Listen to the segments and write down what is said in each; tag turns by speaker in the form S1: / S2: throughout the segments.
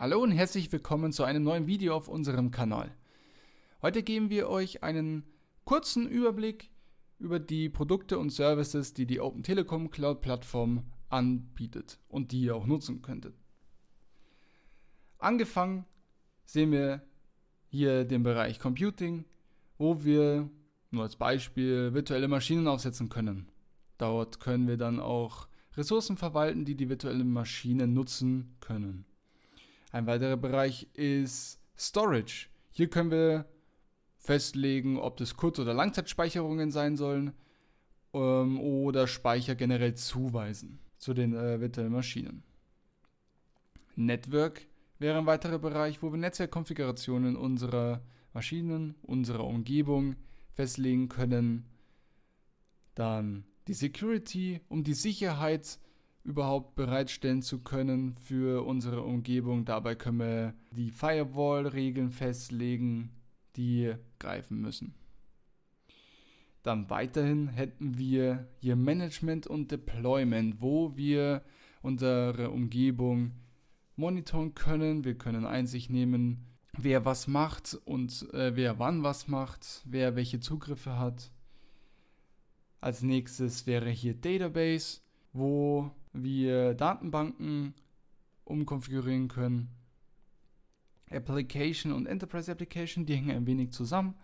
S1: Hallo und herzlich willkommen zu einem neuen Video auf unserem Kanal. Heute geben wir euch einen kurzen Überblick über die Produkte und Services, die die Open Telekom Cloud Plattform anbietet und die ihr auch nutzen könntet. Angefangen sehen wir hier den Bereich Computing, wo wir nur als Beispiel virtuelle Maschinen aufsetzen können. Dort können wir dann auch Ressourcen verwalten, die die virtuelle Maschine nutzen können. Ein weiterer Bereich ist Storage. Hier können wir festlegen, ob das Kurz- oder Langzeitspeicherungen sein sollen ähm, oder Speicher generell zuweisen zu den äh, virtuellen Maschinen. Network wäre ein weiterer Bereich, wo wir Netzwerkkonfigurationen unserer Maschinen, unserer Umgebung festlegen können. Dann die Security, um die Sicherheit zu überhaupt bereitstellen zu können für unsere Umgebung. Dabei können wir die Firewall-Regeln festlegen, die greifen müssen. Dann weiterhin hätten wir hier Management und Deployment, wo wir unsere Umgebung monitoren können. Wir können Einsicht nehmen, wer was macht und äh, wer wann was macht, wer welche Zugriffe hat. Als nächstes wäre hier Database, wo wir Datenbanken umkonfigurieren können. Application und Enterprise Application, die hängen ein wenig zusammen,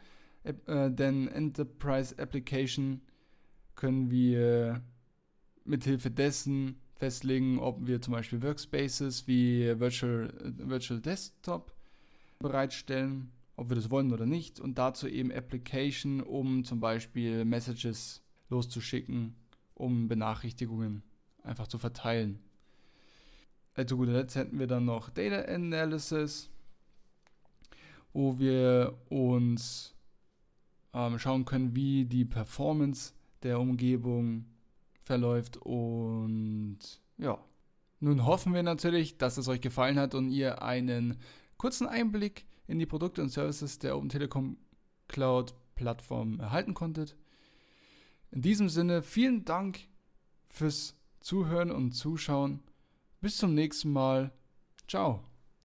S1: äh, denn Enterprise Application können wir mithilfe dessen festlegen, ob wir zum Beispiel Workspaces wie Virtual, Virtual Desktop bereitstellen, ob wir das wollen oder nicht, und dazu eben Application, um zum Beispiel Messages loszuschicken, um Benachrichtigungen einfach zu verteilen. Zu also guter Letzt hätten wir dann noch Data Analysis, wo wir uns ähm, schauen können, wie die Performance der Umgebung verläuft und ja. Nun hoffen wir natürlich, dass es euch gefallen hat und ihr einen kurzen Einblick in die Produkte und Services der Open Telekom Cloud Plattform erhalten konntet. In diesem Sinne vielen Dank fürs Zuschauen. Zuhören und Zuschauen. Bis zum nächsten Mal. Ciao.